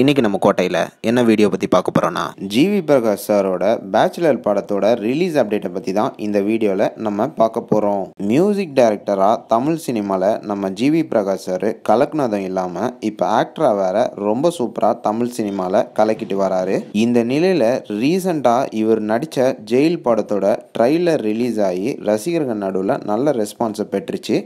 இன்றைக்கி நம்ம கோட்டையில் என்ன வீடியோ பற்றி பார்க்க போகிறோன்னா ஜிவி பிரகாஷ் சாரோட பேச்சுலர் படத்தோட ரிலீஸ் அப்டேட்டை பற்றி தான் இந்த வீடியோவில் நம்ம பார்க்க போகிறோம் மியூசிக் டைரக்டராக தமிழ் சினிமாவில் நம்ம ஜிவி பிரகாஷ் சார் கலக்குனதும் இல்லாமல் இப்போ ஆக்டராக வேற ரொம்ப சூப்பராக தமிழ் சினிமாவில் கலக்கிட்டு வராரு இந்த நிலையில் ரீசண்டாக இவர் நடித்த ஜெயில் படத்தோட ட்ரெய்லர் ரிலீஸ் ஆகி ரசிகர்கள் நடுவில் நல்ல ரெஸ்பான்ஸை பெற்றுச்சு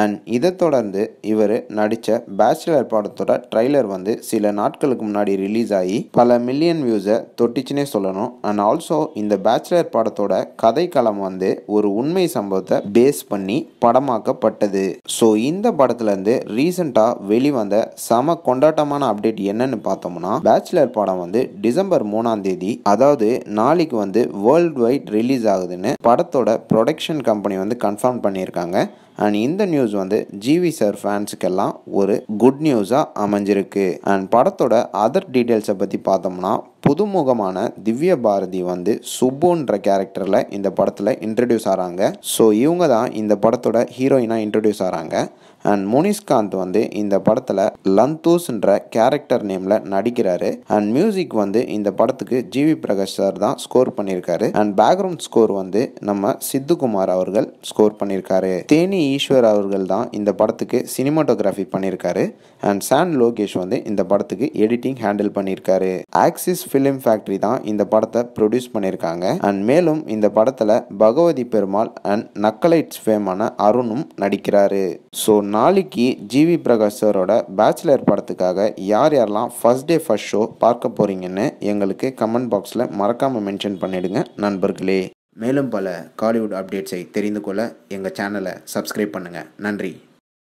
அண்ட் இதை தொடர்ந்து இவர் நடித்த பேச்சுலர் படத்தோட ட்ரெய்லர் வந்து சில நாட்களுக்கு வருஷத்துக்கு முன்னாடி ரிலீஸ் ஆகி பல மில்லியன் வியூஸை தொட்டிச்சுன்னே சொல்லணும் அண்ட் ஆல்சோ இந்த பேச்சுலர் படத்தோட கதைக்களம் வந்து ஒரு உண்மை சம்பவத்தை பேஸ் பண்ணி படமாக்கப்பட்டது ஸோ இந்த படத்துலேருந்து ரீசெண்டாக வெளிவந்த சம கொண்டாட்டமான அப்டேட் என்னன்னு பார்த்தோம்னா பேச்சுலர் படம் வந்து டிசம்பர் மூணாம் தேதி அதாவது நாளைக்கு வந்து வேர்ல்டு வைட் ரிலீஸ் ஆகுதுன்னு படத்தோட ப்ரொடக்ஷன் கம்பெனி வந்து கன்ஃபார்ம் பண்ணியிருக்காங்க அண்ட் இந்த நியூஸ் வந்து ஜிவி சார் ஃபேன்ஸுக்கெல்லாம் ஒரு குட் நியூஸாக அமைஞ்சிருக்கு அண்ட் படத்தோட அதர் டீட்டெயில்ஸை பற்றி பார்த்தோம்னா புதுமுகமான திவ்ய பாரதி வந்து சுப்புன்ற கேரக்டரில் இந்த படத்தில் இன்ட்ரடியூஸ் ஆகிறாங்க ஸோ இவங்க தான் இந்த படத்தோட ஹீரோயினாக இன்ட்ரடியூஸ் ஆகிறாங்க அண்ட் முனிஷ்காந்த் வந்து இந்த படத்தில் லந்தூஸ்ன்ற கேரக்டர் நேமில் நடிக்கிறாரு அண்ட் மியூசிக் வந்து இந்த படத்துக்கு ஜிவி பிரகாஷ் சார் தான் ஸ்கோர் பண்ணியிருக்காரு அண்ட் பேக்ரவுண்ட் ஸ்கோர் வந்து நம்ம சித்துக்குமார் அவர்கள் ஸ்கோர் பண்ணியிருக்காரு தேனி ஈஸ்வர் அவர்கள் தான் இந்த படத்துக்கு சினிமாட்டோகிராஃபி பண்ணியிருக்காரு அண்ட் சான் லோகேஷ் வந்து இந்த படத்துக்கு எடிட்டிங் ஹேண்டில் பண்ணியிருக்காரு ஆக்சிஸ் ஃபிலிம் ஃபேக்ட்ரி தான் இந்த படத்தை ப்ரொடியூஸ் பண்ணியிருக்காங்க அண்ட் மேலும் இந்த படத்தில் பகவதி பெருமாள் அண்ட் நக்கலைட்ஸ் ஃபேமான அருணும் நடிக்கிறாரு ஸோ நாளைக்கு ஜிவி பிரகாஷ் சாரோட பேச்சுலர் படத்துக்காக யார் யாரெல்லாம் ஃபர்ஸ்ட் டே ஃபர்ஸ்ட் ஷோ பார்க்க போகிறீங்கன்னு எங்களுக்கு கமெண்ட் பாக்ஸில் மறக்காமல் மென்ஷன் பண்ணிடுங்க நண்பர்களே மேலும் பல காலிவுட் அப்டேட்ஸை தெரிந்து கொள்ள எங்கள் சேனலை சப்ஸ்கிரைப் பண்ணுங்கள் நன்றி